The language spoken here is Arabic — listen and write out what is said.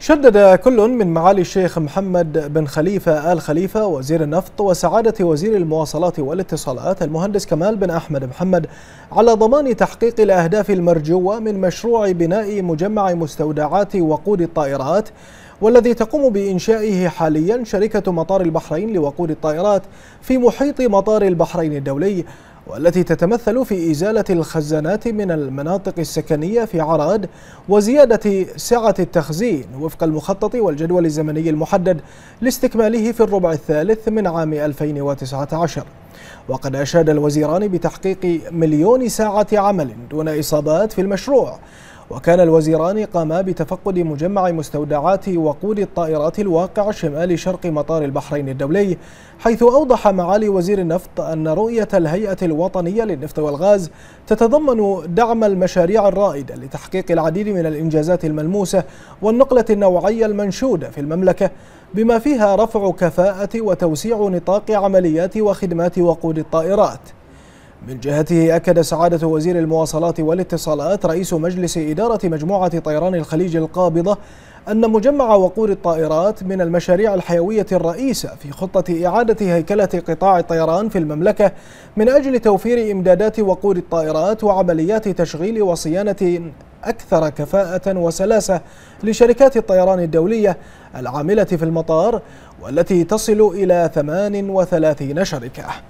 شدد كل من معالي الشيخ محمد بن خليفة آل خليفة وزير النفط وسعادة وزير المواصلات والاتصالات المهندس كمال بن أحمد محمد على ضمان تحقيق الأهداف المرجوة من مشروع بناء مجمع مستودعات وقود الطائرات والذي تقوم بإنشائه حاليا شركة مطار البحرين لوقود الطائرات في محيط مطار البحرين الدولي والتي تتمثل في إزالة الخزانات من المناطق السكنية في عراد وزيادة سعة التخزين وفق المخطط والجدول الزمني المحدد لاستكماله في الربع الثالث من عام 2019 وقد أشاد الوزيران بتحقيق مليون ساعة عمل دون إصابات في المشروع وكان الوزيران قاما بتفقد مجمع مستودعات وقود الطائرات الواقع شمال شرق مطار البحرين الدولي حيث أوضح معالي وزير النفط أن رؤية الهيئة الوطنية للنفط والغاز تتضمن دعم المشاريع الرائدة لتحقيق العديد من الإنجازات الملموسة والنقلة النوعية المنشودة في المملكة بما فيها رفع كفاءة وتوسيع نطاق عمليات وخدمات وقود الطائرات من جهته أكد سعادة وزير المواصلات والاتصالات رئيس مجلس إدارة مجموعة طيران الخليج القابضة أن مجمع وقود الطائرات من المشاريع الحيوية الرئيسة في خطة إعادة هيكلة قطاع الطيران في المملكة من أجل توفير إمدادات وقود الطائرات وعمليات تشغيل وصيانة أكثر كفاءة وسلاسة لشركات الطيران الدولية العاملة في المطار والتي تصل إلى 38 شركة